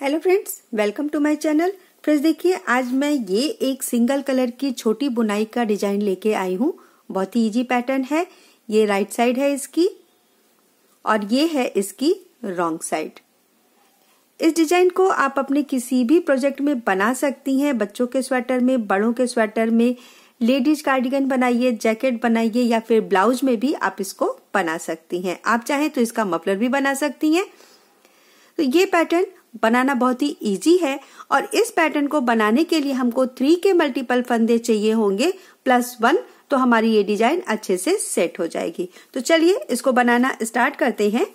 hello friends welcome to my channel friends देखिए आज मैं ये एक सिंगल कलर की छोटी बुनाई का डिजाइन लेके आई हूँ बहुत ही इजी पैटर्न है ये राइट साइड है इसकी और ये है इसकी रॉन्ग साइड इस डिजाइन को आप अपने किसी भी प्रोजेक्ट में बना सकती हैं बच्चों के स्वेटर में बड़ों के स्वेटर में लेडीज कार्डिगन बनाइए जैकेट बनाइए या फिर ब्लाउज में भी आप इसको बना सकती हैं आप चाहें तो इसका मफलर भी बना सकती हैं तो ये पैटर्न बनाना बहुत ही इजी है और इस पैटर्न को बनाने के लिए हमको थ्री के मल्टीपल फंदे चाहिए होंगे प्लस वन तो हमारी ये डिजाइन अच्छे से सेट हो जाएगी तो चलिए इसको बनाना स्टार्ट करते हैं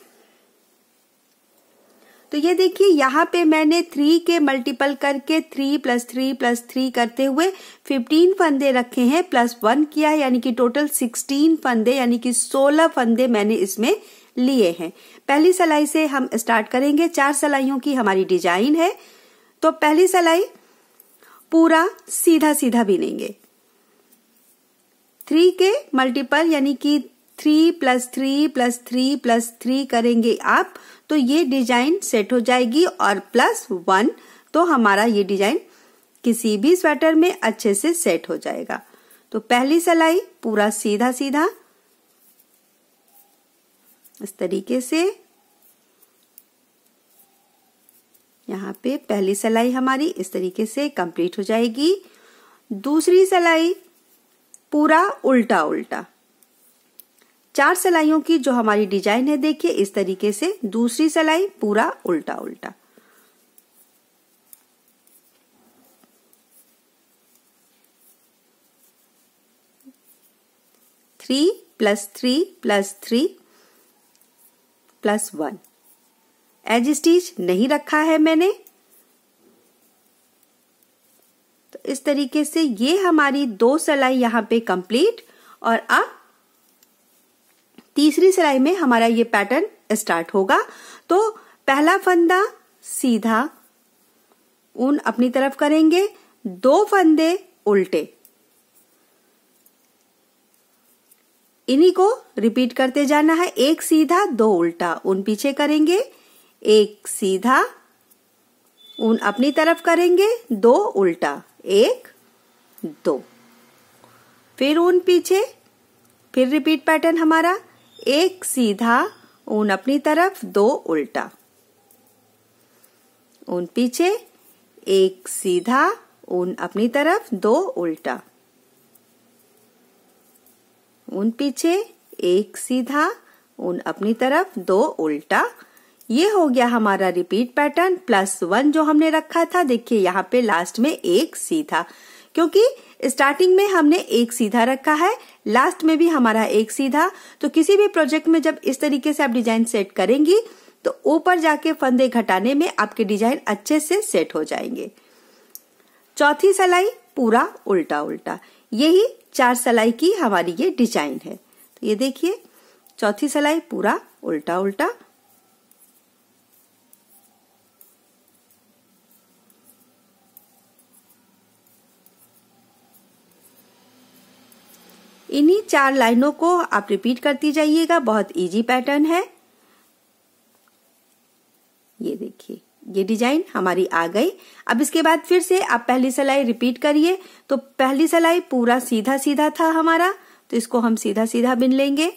तो ये देखिए यहाँ पे मैंने थ्री के मल्टीपल करके three plus three plus three करते हुए फिफ्टीन फंदे रखे हैं प्लस वन किया है यानी कि टोटल सिक्सटीन फंदे यानी कि सोलह फंदे मैंने इसमें लिए हैं पहली सलाई से हम स्टार्ट करेंगे चार सलाइयों की हमारी डिजाइन है तो पहली सलाई पूरा सीधा सीधा बिनेंगे थ्री के मल्टीपल यानी कि three plus three plus three plus three करेंगे आप तो ये डिजाइन सेट हो जाएगी और प्लस वन तो हमारा ये डिजाइन किसी भी स्वेटर में अच्छे से सेट हो जाएगा तो पहली सिलाई पूरा सीधा सीधा इस तरीके से यहाँ पे पहली सिलाई हमारी इस तरीके से कंप्लीट हो जाएगी दूसरी सलाई पूरा उल्टा उल्टा चार सिलाइयों की जो हमारी डिजाइन है देखिए इस तरीके से दूसरी सिलाई पूरा उल्टा उल्टा three plus three plus three plus one edge stitch नहीं रखा है मैंने तो इस तरीके से ये हमारी दो सिलाई यहां पे कंप्लीट और अब तीसरी सिलाई में हमारा ये पैटर्न स्टार्ट होगा तो पहला फंदा सीधा ऊन अपनी तरफ करेंगे दो फंदे उल्टे इन्हीं को रिपीट करते जाना है एक सीधा दो उल्टा उन पीछे करेंगे एक सीधा उन अपनी तरफ करेंगे दो उल्टा एक दो फिर उन पीछे फिर रिपीट पैटर्न हमारा एक सीधा ऊन अपनी तरफ दो उल्टा ऊन पीछे एक सीधा ऊन अपनी तरफ दो उल्टा ऊन पीछे एक सीधा ऊन अपनी तरफ दो उल्टा ये हो गया हमारा रिपीट पैटर्न प्लस वन जो हमने रखा था देखिए यहाँ पे लास्ट में एक सीधा क्योंकि स्टार्टिंग में हमने एक सीधा रखा है लास्ट में भी हमारा एक सीधा तो किसी भी प्रोजेक्ट में जब इस तरीके से आप डिजाइन सेट करेंगी तो ऊपर जाके फंदे घटाने में आपके डिजाइन अच्छे से सेट हो जाएंगे चौथी सलाई पूरा उल्टा उल्टा यही चार सलाई की हमारी ये डिजाइन है तो ये देखिए चौथी सलाई पूरा उल्टा उल्टा इन्हीं चार लाइनों को आप रिपीट करती जाइएगा बहुत इजी पैटर्न है ये देखिए ये डिजाइन हमारी आ गई अब इसके बाद फिर से आप पहली सिलाई रिपीट करिए तो पहली सिलाई पूरा सीधा सीधा था हमारा तो इसको हम सीधा सीधा बिन लेंगे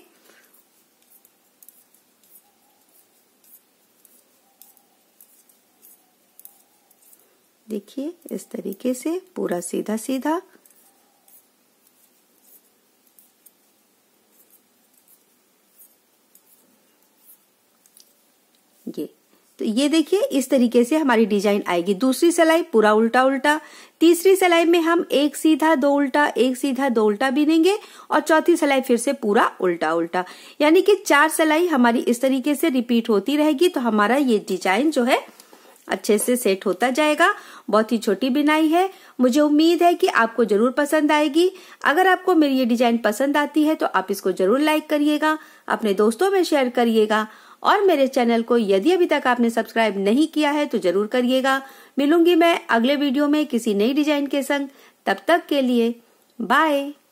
देखिए इस तरीके से पूरा सीधा सीधा करेंगे तो ये देखिए इस तरीके से हमारी डिजाइन आएगी दूसरी सिलाई पूरा उल्टा उल्टा तीसरी सिलाई में हम एक सीधा दो उल्टा एक सीधा दो उल्टा बीनेंगे और चौथी सिलाई फिर से पूरा उल्टा उल्टा यानी कि चार सिलाई हमारी इस तरीके से रिपीट होती रहेगी तो हमारा ये डिजाइन जो है अच्छे से सेट होता जाएगा बहुत ही छोटी बिनाई है मुझे उम्मीद है कि आपको जरूर पसंद आएगी अगर आपको मेरी ये डिजाइन पसंद आती है तो आप इसको जरूर लाइक करिएगा अपने दोस्तों में शेयर करिएगा और मेरे चैनल को यदि अभी तक आपने सब्सक्राइब नहीं किया है तो जरूर करिएगा मिलूंगी मैं अगले वीडियो में किसी नई डिजाइन के संग तब तक के लिए बाय